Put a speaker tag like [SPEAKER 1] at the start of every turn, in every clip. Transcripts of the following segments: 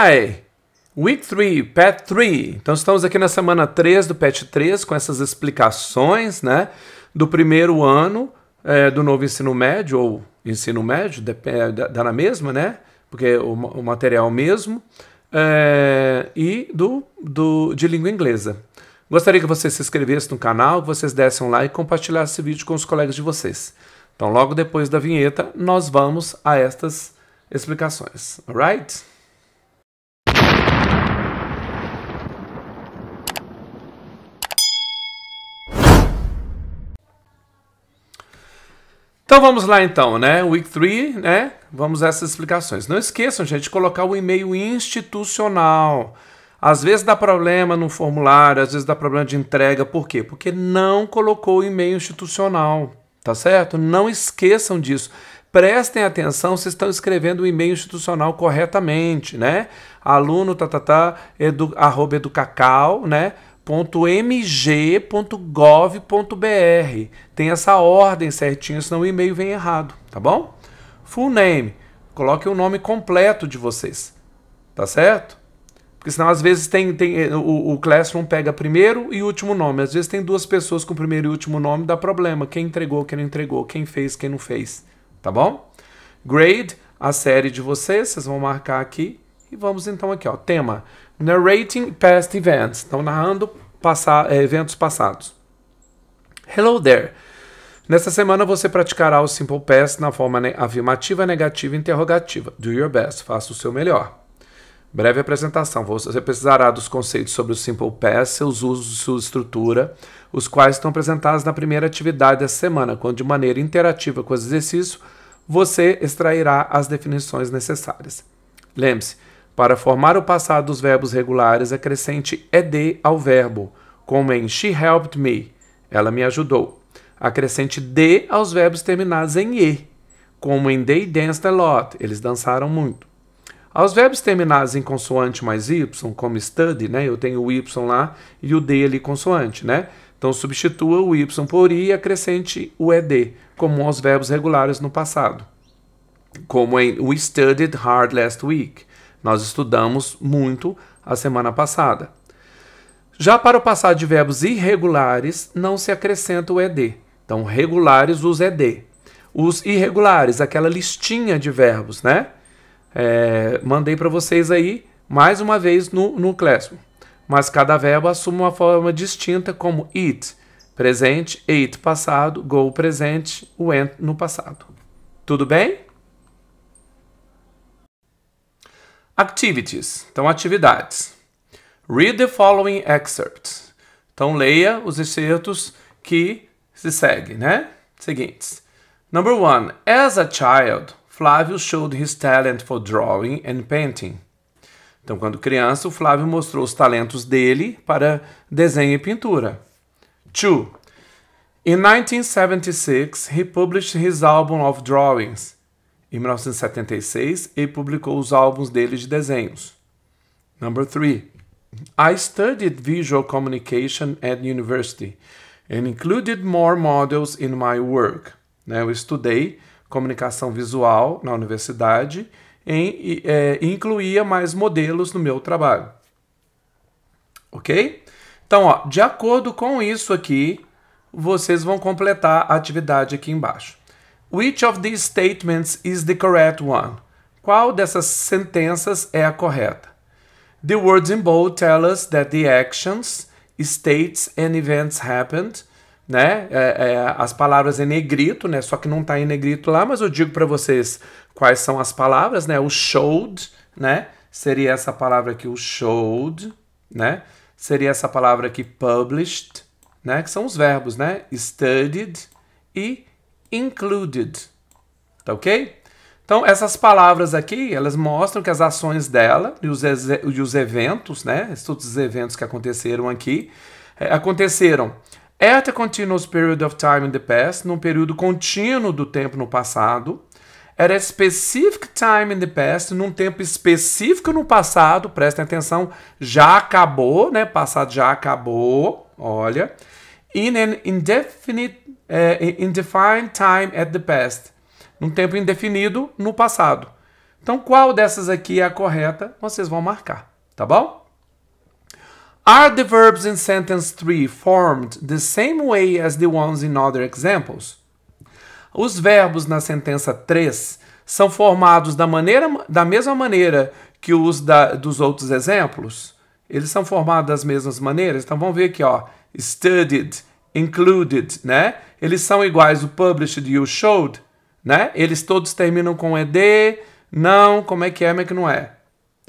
[SPEAKER 1] Hi! Week 3, Pet 3. Então estamos aqui na semana 3 do Pet 3 com essas explicações, né? Do primeiro ano é, do novo ensino médio, ou ensino médio, dá na mesma, né? Porque o, o material mesmo. É, e do, do de língua inglesa. Gostaria que vocês se inscrevessem no canal, que vocês dessem um like e compartilhassem esse vídeo com os colegas de vocês. Então, logo depois da vinheta, nós vamos a estas explicações. Alright? Então vamos lá então, né? Week 3, né? Vamos a essas explicações. Não esqueçam, gente, de colocar o e-mail institucional. Às vezes dá problema no formulário, às vezes dá problema de entrega. Por quê? Porque não colocou o e-mail institucional, tá certo? Não esqueçam disso. Prestem atenção se estão escrevendo o e-mail institucional corretamente, né? Aluno, tatatá tá, tá, edu, arroba né? .mg.gov.br. Tem essa ordem certinha senão o e-mail vem errado, tá bom? Full name. Coloque o nome completo de vocês. Tá certo? Porque senão às vezes tem, tem eh, o, o Classroom pega primeiro e último nome. Às vezes tem duas pessoas com primeiro e último nome, dá problema. Quem entregou, quem não entregou, quem fez, quem não fez. Tá bom? Grade, a série de vocês, vocês vão marcar aqui. E vamos então aqui, ó. Tema. Narrating past events. Então, narrando passa, é, eventos passados. Hello there. Nesta semana você praticará o Simple Past na forma ne afirmativa, negativa e interrogativa. Do your best. Faça o seu melhor. Breve apresentação. Você precisará dos conceitos sobre o Simple Past, seus usos e sua estrutura, os quais estão apresentados na primeira atividade dessa semana, quando de maneira interativa com os exercícios, você extrairá as definições necessárias. Lembre-se, para formar o passado dos verbos regulares, acrescente ed ao verbo, como em she helped me, ela me ajudou. Acrescente de aos verbos terminados em e, como em they danced a lot, eles dançaram muito. Aos verbos terminados em consoante mais y, como study, né? Eu tenho o y lá e o d ali consoante, né? Então substitua o y por i e acrescente o ed, como aos verbos regulares no passado, como em we studied hard last week. Nós estudamos muito a semana passada. Já para o passado de verbos irregulares, não se acrescenta o ED. Então, regulares, os ED. Os irregulares, aquela listinha de verbos, né? É, mandei para vocês aí, mais uma vez, no, no Classroom. Mas cada verbo assume uma forma distinta, como it, presente, ate, passado, go, presente, went, no passado. Tudo bem? Activities. Então, atividades. Read the following excerpts. Então, leia os excertos que se seguem, né? Seguintes. Number one. As a child, Flávio showed his talent for drawing and painting. Então, quando criança, o Flávio mostrou os talentos dele para desenho e pintura. Two. In 1976, he published his album of drawings em 1976, ele publicou os álbuns dele de desenhos. Number 3. I studied visual communication at university and included more models in my work. Né, eu estudei comunicação visual na universidade e é, incluía mais modelos no meu trabalho. Ok? Então, ó, de acordo com isso aqui, vocês vão completar a atividade aqui embaixo. Which of these statements is the correct one? Qual dessas sentenças é a correta? The words in bold tell us that the actions, states and events happened. Né? É, é, as palavras em negrito, né? Só que não está em negrito lá, mas eu digo para vocês quais são as palavras, né? O showed, né? Seria essa palavra aqui, o showed, né? Seria essa palavra aqui, published, né? Que são os verbos, né? Studied e included. Tá ok? Então, essas palavras aqui, elas mostram que as ações dela e os, e os eventos, né? Todos os eventos que aconteceram aqui, é, aconteceram at a continuous period of time in the past, num período contínuo do tempo no passado, at a specific time in the past, num tempo específico no passado, prestem atenção, já acabou, né? Passado já acabou, olha. In an indefinite é, in defined time at the past. Num tempo indefinido no passado. Então, qual dessas aqui é a correta? Vocês vão marcar, tá bom? Are the verbs in sentence 3 formed the same way as the ones in other examples? Os verbos na sentença 3 são formados da, maneira, da mesma maneira que os da, dos outros exemplos? Eles são formados das mesmas maneiras? Então vamos ver aqui, ó. Studied, included, né? eles são iguais o published e o showed, né? Eles todos terminam com ed, não, como é que é, como é que não é.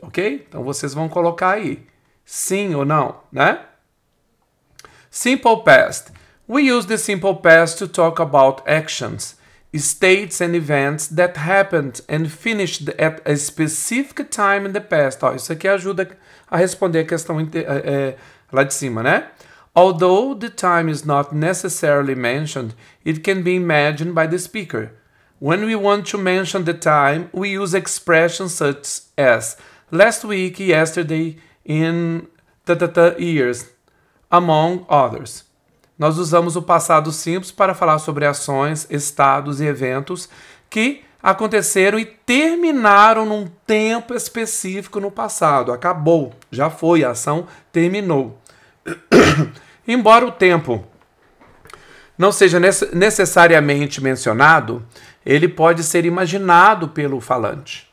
[SPEAKER 1] Ok? Então vocês vão colocar aí. Sim ou não, né? Simple past. We use the simple past to talk about actions, states and events that happened and finished at a specific time in the past. Ó, isso aqui ajuda a responder a questão é, é, lá de cima, né? Although the time is not necessarily mentioned, it can be imagined by the speaker. When we want to mention the time, we use expressions such as last week, yesterday, in ta ta ta years, among others. Nós usamos o passado simples para falar sobre ações, estados e eventos que aconteceram e terminaram num tempo específico no passado. Acabou, já foi, a ação terminou. Embora o tempo não seja necessariamente mencionado, ele pode ser imaginado pelo falante.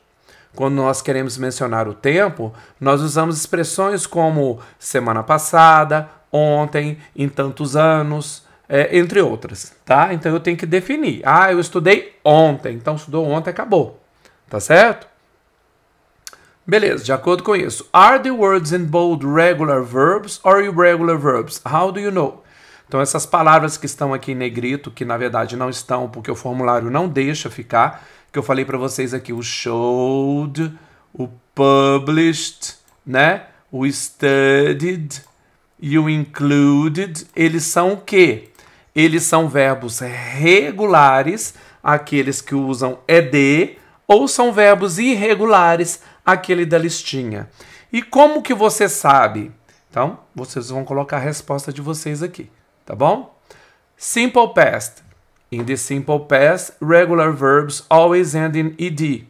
[SPEAKER 1] Quando nós queremos mencionar o tempo, nós usamos expressões como semana passada, ontem, em tantos anos, é, entre outras, tá? Então eu tenho que definir. Ah, eu estudei ontem, então estudou ontem, acabou. Tá certo? Beleza, de acordo com isso. Are the words in bold regular verbs or irregular verbs? How do you know? Então, essas palavras que estão aqui em negrito, que na verdade não estão, porque o formulário não deixa ficar, que eu falei para vocês aqui, o showed, o published, né? O studied e o included, eles são o quê? Eles são verbos regulares, aqueles que usam ED, ou são verbos irregulares, aquele da listinha. E como que você sabe? Então, vocês vão colocar a resposta de vocês aqui, tá bom? Simple past. In the simple past, regular verbs always end in ed.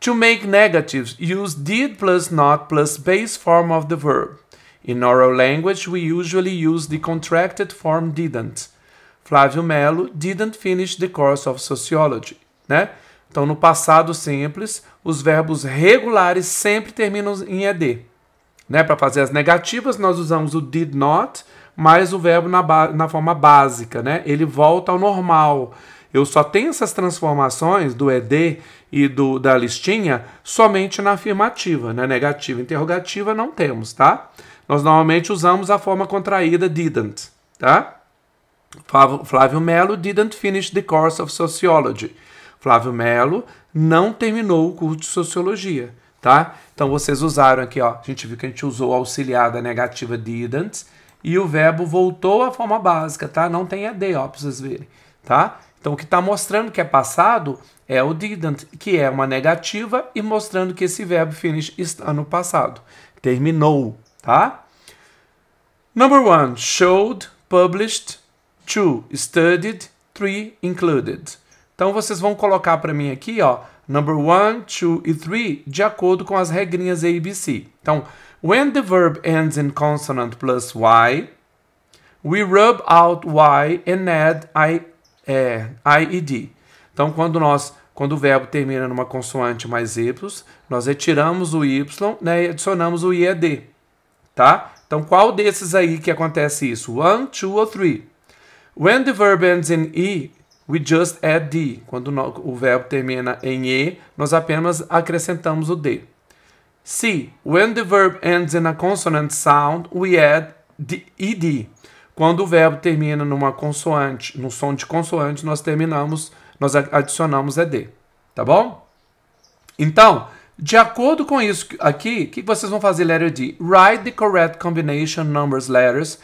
[SPEAKER 1] To make negatives, use did plus not plus base form of the verb. In oral language, we usually use the contracted form didn't. Flávio Melo didn't finish the course of sociology, né? Então, no passado simples, os verbos regulares sempre terminam em ed. Né? Para fazer as negativas, nós usamos o did not mais o verbo na, na forma básica. Né? Ele volta ao normal. Eu só tenho essas transformações do ED e do, da listinha somente na afirmativa, né? Negativa interrogativa não temos, tá? Nós normalmente usamos a forma contraída didn't, tá? Flávio Melo didn't finish the course of sociology. Flávio Melo, não terminou o curso de sociologia, tá? Então vocês usaram aqui, ó, a gente viu que a gente usou a auxiliar da negativa didn't e o verbo voltou à forma básica, tá? Não tem ED, ó, para vocês verem, tá? Então o que está mostrando que é passado é o didn't, que é uma negativa e mostrando que esse verbo finish está no passado. Terminou, tá? Number one, showed, published, two, studied, three, included. Então vocês vão colocar para mim aqui, ó, number one, two e three, de acordo com as regrinhas ABC. Então, when the verb ends in consonant plus y, we rub out y and add i, é, i e d. Então, quando nós quando o verbo termina numa consoante mais y, nós retiramos o y né, e adicionamos o i e d. Tá? Então, qual desses aí que acontece isso? One, two ou three? When the verb ends in e, We just add the. Quando o verbo termina em E, nós apenas acrescentamos o D. C. When the verb ends in a consonant sound, we add the ed. Quando o verbo termina numa consoante, num som de consoante, nós terminamos, nós adicionamos ed. É tá bom? Então, de acordo com isso aqui, o que vocês vão fazer letter D? Write the correct combination numbers letters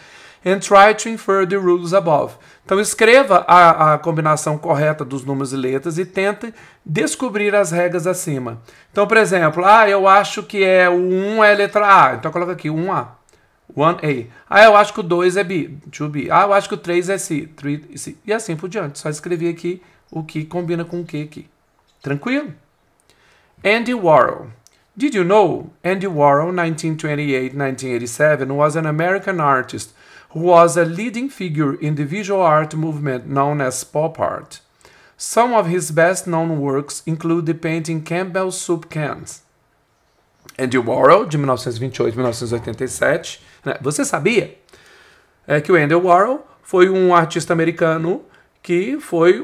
[SPEAKER 1] and try to infer the rules above. Então escreva a, a combinação correta dos números e letras e tente descobrir as regras acima. Então, por exemplo, ah, eu acho que é o 1 é letra A. Então coloca aqui 1A. 1A. Ah, eu acho que o 2 é B. 2B. Ah, eu acho que o 3 é C. 3C. E assim por diante. Só escrevi aqui o que combina com o que aqui. Tranquilo? Andy Warhol. Did you know Andy Warhol, 1928-1987, was an American artist who was a leading figure in the visual art movement known as pop art. Some of his best known works include the painting Campbell Soup Cans. Andy Warhol, de 1928-1987. Né? Você sabia é que o Andy Warhol foi um artista americano que foi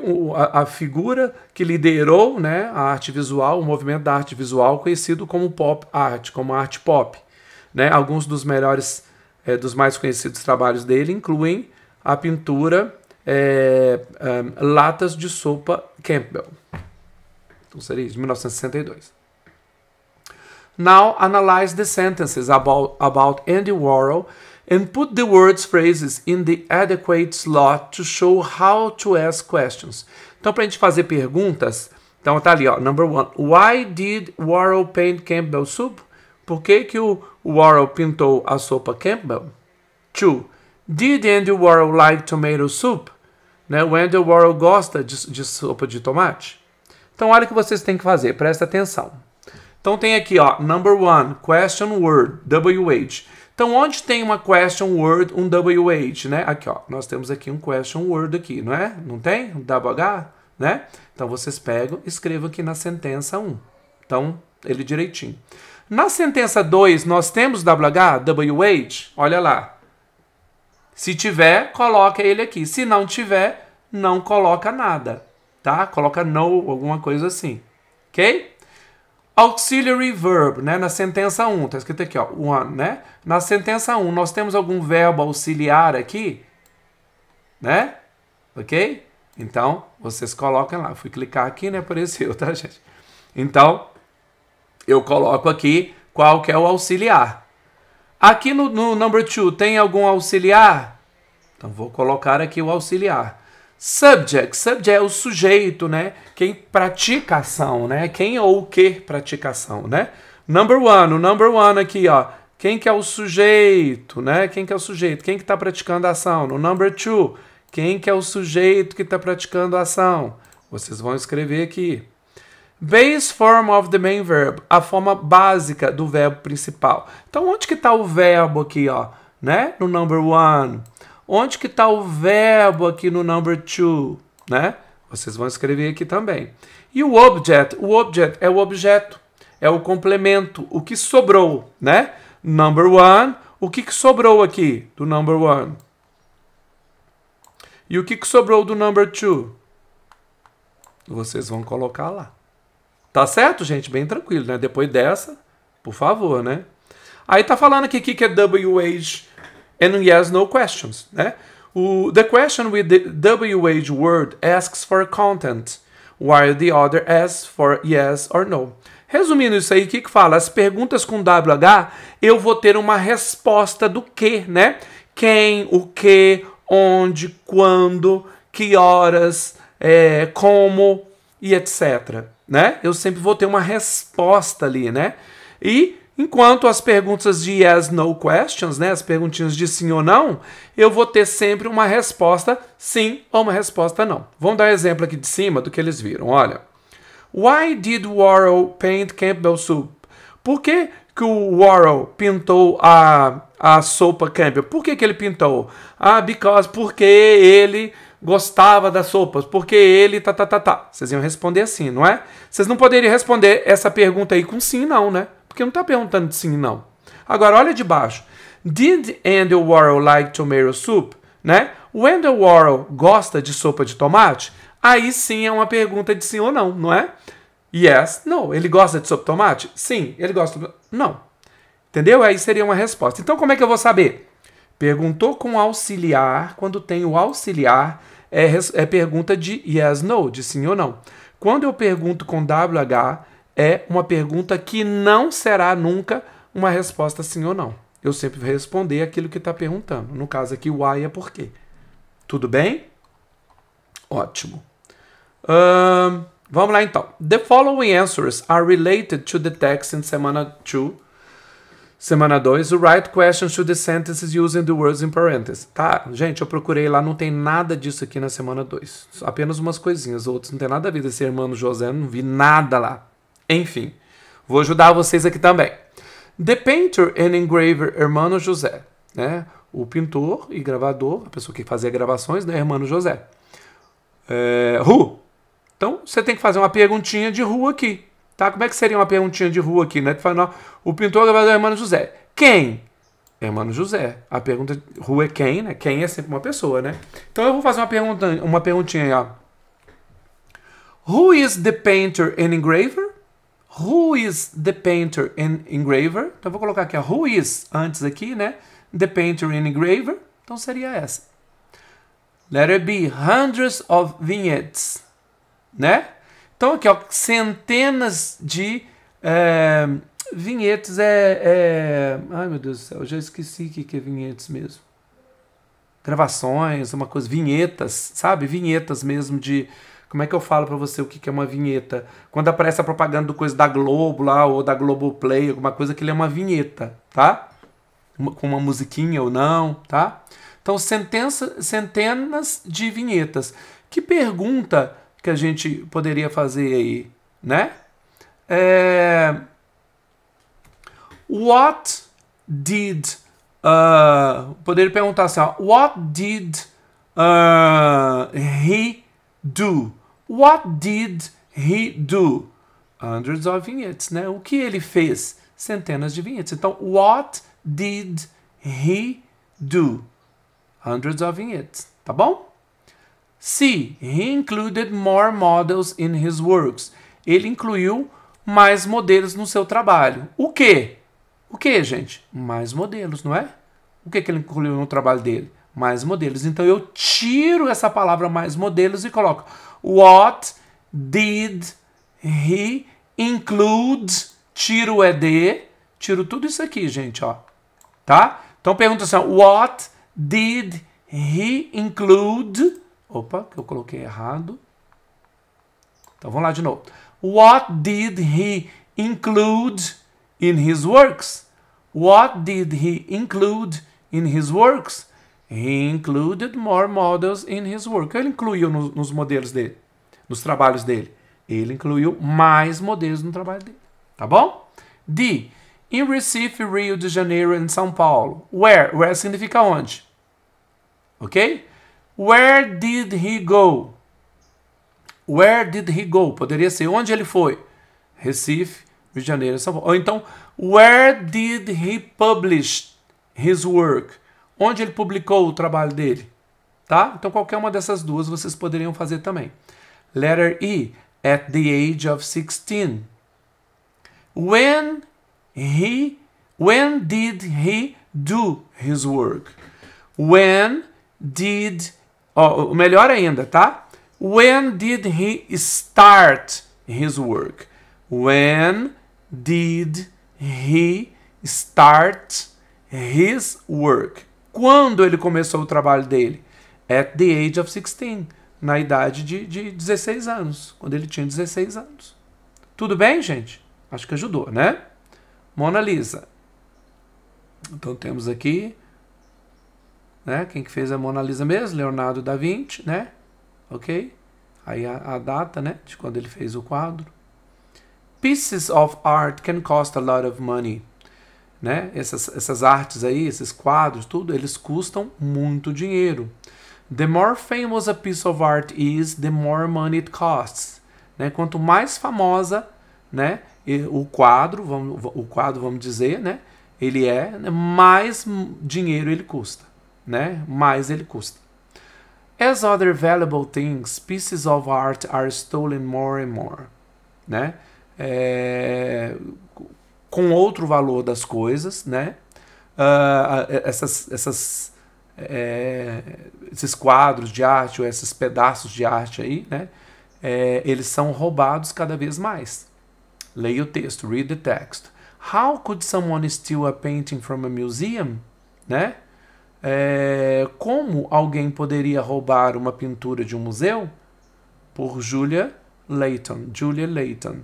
[SPEAKER 1] a, figura que liderou né, a arte visual, o movimento da arte visual conhecido como pop art, como arte pop. Né? Alguns dos melhores é, dos mais conhecidos trabalhos dele incluem a pintura é, um, Latas de Sopa Campbell. Então seria isso, de 1962. Now analyze the sentences about, about Andy Warhol and put the words phrases in the adequate slot to show how to ask questions. Então, para a gente fazer perguntas, então tá ali, ó, number one, why did Warhol paint Campbell soup? Por que, que o Warren pintou a sopa Campbell? 2. Did Andy Warren like tomato soup? Né? O Andy Warhol gosta de, de sopa de tomate. Então, olha o que vocês têm que fazer, presta atenção. Então, tem aqui, ó, number one, question word, WH. Então, onde tem uma question word, um WH, né? Aqui, ó, nós temos aqui um question word aqui, não é? Não tem? WH, né? Então, vocês pegam escrevam aqui na sentença 1. Então, ele direitinho. Na sentença 2, nós temos WH, WH? Olha lá. Se tiver, coloca ele aqui. Se não tiver, não coloca nada, tá? Coloca no, alguma coisa assim, ok? Auxiliary verb, né? Na sentença 1, um, tá escrito aqui, ó, one, né? Na sentença 1, um, nós temos algum verbo auxiliar aqui, né? Ok? Então, vocês colocam lá. Fui clicar aqui, né? Apareceu, tá, gente? Então, eu coloco aqui qual que é o auxiliar. Aqui no, no number 2 tem algum auxiliar? Então vou colocar aqui o auxiliar. Subject, subject é o sujeito, né? Quem pratica ação, né? Quem ou o que pratica ação, né? Number one, o number one aqui, ó. Quem que é o sujeito, né? Quem que é o sujeito? Quem que está praticando a ação? No number two, quem que é o sujeito que está praticando a ação? Vocês vão escrever aqui. Base form of the main verb, a forma básica do verbo principal. Então, onde que está o verbo aqui, ó? Né? No number one. Onde que está o verbo aqui no number two? Né? Vocês vão escrever aqui também. E o object? O object é o objeto, é o complemento, o que sobrou, né? Number one, o que, que sobrou aqui do number one? E o que, que sobrou do number two? Vocês vão colocar lá. Tá certo, gente? Bem tranquilo, né? Depois dessa, por favor, né? Aí tá falando aqui que é WH and yes no questions, né? O, the question with the WH word asks for content, while the other asks for yes or no. Resumindo isso aí, o que, que fala? As perguntas com WH, eu vou ter uma resposta do que, né? Quem, o que, onde, quando, que horas, é, como e etc né? Eu sempre vou ter uma resposta ali, né? E enquanto as perguntas de yes no questions, né, as perguntinhas de sim ou não, eu vou ter sempre uma resposta sim ou uma resposta não. Vamos dar um exemplo aqui de cima do que eles viram, olha. Why did Warhol paint Campbell soup? Por que, que o Warhol pintou a, a sopa Campbell? Por que, que ele pintou? Ah, because porque ele gostava das sopas, porque ele tá, tá, tá, tá. Vocês iam responder assim, não é? Vocês não poderiam responder essa pergunta aí com sim não, né? Porque não tá perguntando de sim não. Agora, olha de baixo. Did Andrew Warhol like tomato soup? Né? O Andrew Warhol gosta de sopa de tomate? Aí sim é uma pergunta de sim ou não, não é? Yes, no. Ele gosta de sopa de tomate? Sim. Ele gosta. Não. Entendeu? Aí seria uma resposta. Então, como é que eu vou saber? Perguntou com auxiliar, quando tem o auxiliar, é, é pergunta de yes, no, de sim ou não. Quando eu pergunto com WH, é uma pergunta que não será nunca uma resposta sim ou não. Eu sempre vou responder aquilo que está perguntando. No caso aqui, why é por quê. Tudo bem? Ótimo. vamos lá então. The following answers are related to the text in semana 2 Semana 2, o right question to the sentences using the words in parentheses. Tá, gente, eu procurei lá, não tem nada disso aqui na semana 2. Apenas umas coisinhas, outros não tem nada a ver desse irmão José, não vi nada lá. Enfim, vou ajudar vocês aqui também. The painter and engraver irmão José, né? O pintor e gravador, a pessoa que fazia gravações, né? Irmão José. É, who? Então, você tem que fazer uma perguntinha de rua aqui. Tá? Como é que seria uma perguntinha de rua aqui, né? Tu fala, não, o pintor é o Hermano José. Quem? Hermano José. A pergunta rua é quem, né? Quem é sempre uma pessoa, né? Então eu vou fazer uma, pergunta, uma perguntinha aí, ó. Who is the painter and engraver? Who is the painter and engraver? Então eu vou colocar aqui a who is antes aqui, né? The painter and engraver. Então seria essa. Let it be hundreds of vignettes, né? Então, aqui, ó, centenas de é, eh, vinhetes. É, é, Ai, meu Deus do céu, eu já esqueci o que é vinhetes mesmo. Gravações, uma coisa, vinhetas, sabe? Vinhetas mesmo de. Como é que eu falo para você o que é uma vinheta? Quando aparece a propaganda do coisa da Globo lá, ou da Globo Play, alguma coisa que ele é uma vinheta, tá? Uma, com uma musiquinha ou não, tá? Então, sentença, centenas de vinhetas. Que pergunta que a gente poderia fazer aí, né? É... What did uh, poder perguntar assim, ó, what did uh, he do? What did he do? Hundreds of vignettes, né? O que ele fez? Centenas de vinhetes. Então, what did he do? Hundreds of vignettes, tá bom? C. He included more models in his works. Ele incluiu mais modelos no seu trabalho. O quê? O quê, gente? Mais modelos, não é? O que, que ele incluiu no trabalho dele? Mais modelos. Então eu tiro essa palavra mais modelos e coloco What did he include? Tiro o ED. Tiro tudo isso aqui, gente, ó. Tá? Então pergunta assim: What did he include? Opa, que eu coloquei errado. Então vamos lá de novo. What did he include in his works? What did he include in his works? He included more models in his work. Ele incluiu nos, nos modelos dele, nos trabalhos dele. Ele incluiu mais modelos no trabalho dele. Tá bom? D. In Recife, Rio de Janeiro e São Paulo. Where? Where significa onde? Ok? Where did he go? Where did he go? Poderia ser onde ele foi? Recife, Rio de Janeiro, São Paulo. Ou então, where did he publish his work? Onde ele publicou o trabalho dele? Tá? Então, qualquer uma dessas duas vocês poderiam fazer também. Letter E. At the age of 16. When he when did he do his work? When did Ó, o melhor ainda, tá? When did he start his work? When did he start his work? Quando ele começou o trabalho dele? At the age of 16, na idade de, de 16 anos, quando ele tinha 16 anos. Tudo bem, gente? Acho que ajudou, né? Mona Lisa. Então temos aqui né? Quem que fez a Mona Lisa mesmo? Leonardo da Vinci, né? Ok? Aí a, a data, né? De quando ele fez o quadro. Pieces of art can cost a lot of money. Né? Essas, essas artes aí, esses quadros, tudo, eles custam muito dinheiro. The more famous a piece of art is, the more money it costs. Né? Quanto mais famosa, né? o quadro, vamos, o quadro, vamos dizer, né? ele é, né? mais dinheiro ele custa né? Mais ele custa. As other valuable things, pieces of art are stolen more and more, né? É, com outro valor das coisas, né? Uh, essas, essas, é, esses quadros de arte ou esses pedaços de arte aí, né? É, eles são roubados cada vez mais. Leia o texto, read the text. How could someone steal a painting from a museum? Né? é, Como Alguém Poderia Roubar Uma Pintura de um Museu? por Julia Leighton. Julia Layton.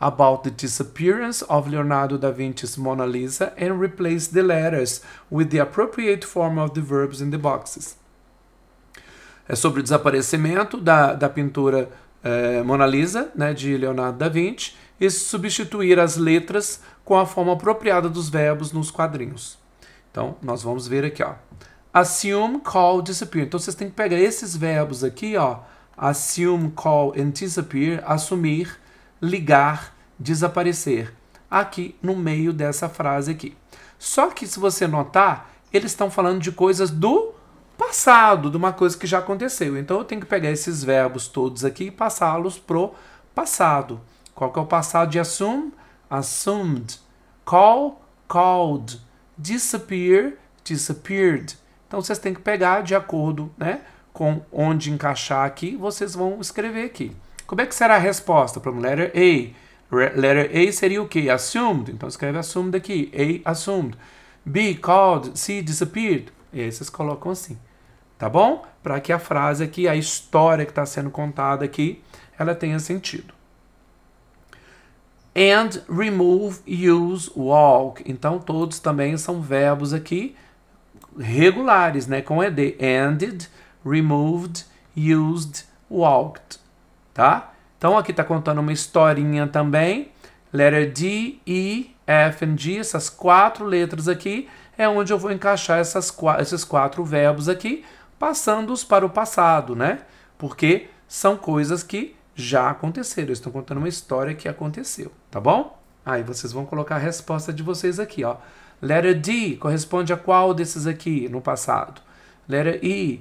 [SPEAKER 1] About the disappearance of Leonardo da Vinci's Mona Lisa and replace the letters with the appropriate form of the verbs in the boxes. É sobre o desaparecimento da, da pintura eh, Mona Lisa, né, de Leonardo da Vinci, e substituir as letras com a forma apropriada dos verbos nos quadrinhos. Então, nós vamos ver aqui, ó. Assume, call, disappear. Então, vocês têm que pegar esses verbos aqui, ó. Assume, call and disappear. Assumir, ligar, desaparecer. Aqui no meio dessa frase aqui. Só que, se você notar, eles estão falando de coisas do passado, de uma coisa que já aconteceu. Então, eu tenho que pegar esses verbos todos aqui e passá-los pro passado. Qual que é o passado de assume? Assumed. Call, called disappear, disappeared. Então vocês têm que pegar de acordo né, com onde encaixar aqui, vocês vão escrever aqui. Como é que será a resposta para letter A? Letter A seria o quê? Assumed. Então escreve assumed aqui. A assumed. B called. C disappeared. E aí vocês colocam assim. Tá bom? Para que a frase aqui, a história que está sendo contada aqui, ela tenha sentido. And, remove, use, walk. Então, todos também são verbos aqui regulares, né? Com ED. Ended, removed, used, walked. Tá? Então, aqui está contando uma historinha também. Letter D, E, F e G, essas quatro letras aqui, é onde eu vou encaixar essas, esses quatro verbos aqui, passando-os para o passado, né? Porque são coisas que já aconteceram, Estou contando uma história que aconteceu. Tá bom? Aí vocês vão colocar a resposta de vocês aqui, ó. Letter D corresponde a qual desses aqui no passado? Letter E,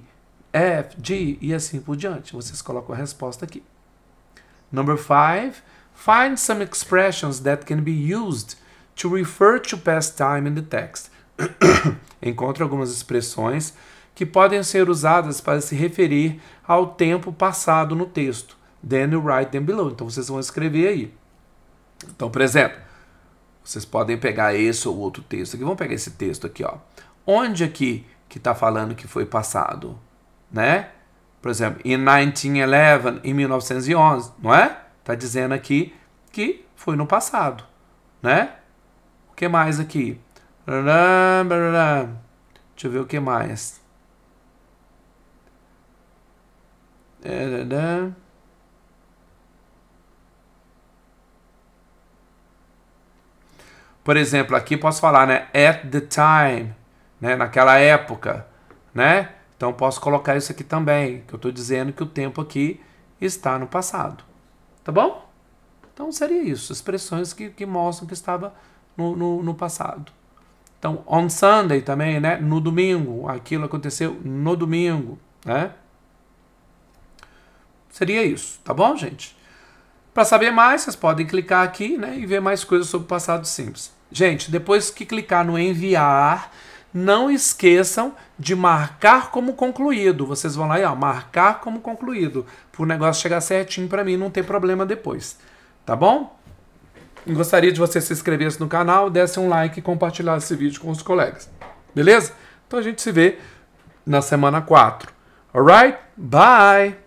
[SPEAKER 1] F, G e assim por diante. Vocês colocam a resposta aqui. Number five Find some expressions that can be used to refer to past time in the text. Encontre algumas expressões que podem ser usadas para se referir ao tempo passado no texto. Then you write them below. Então vocês vão escrever aí. Então, por exemplo, vocês podem pegar esse ou outro texto aqui. Vamos pegar esse texto aqui, ó. Onde aqui é que está falando que foi passado, né? Por exemplo, in 1911, em 1911, não é? Está dizendo aqui que foi no passado, né? O que mais aqui? Deixa eu ver o que mais. É, Por exemplo, aqui posso falar, né? At the time, né? Naquela época, né? Então posso colocar isso aqui também, que eu estou dizendo que o tempo aqui está no passado. Tá bom? Então seria isso, expressões que, que mostram que estava no, no, no passado. Então, on Sunday também, né? No domingo, aquilo aconteceu no domingo, né? Seria isso, tá bom, gente? Para saber mais, vocês podem clicar aqui né, e ver mais coisas sobre o passado simples. Gente, depois que clicar no enviar, não esqueçam de marcar como concluído. Vocês vão lá e ó, marcar como concluído, para o negócio chegar certinho para mim, não ter problema depois. Tá bom? Gostaria de você se inscrevesse no canal, desse um like e compartilhar esse vídeo com os colegas. Beleza? Então a gente se vê na semana 4. Alright? Bye!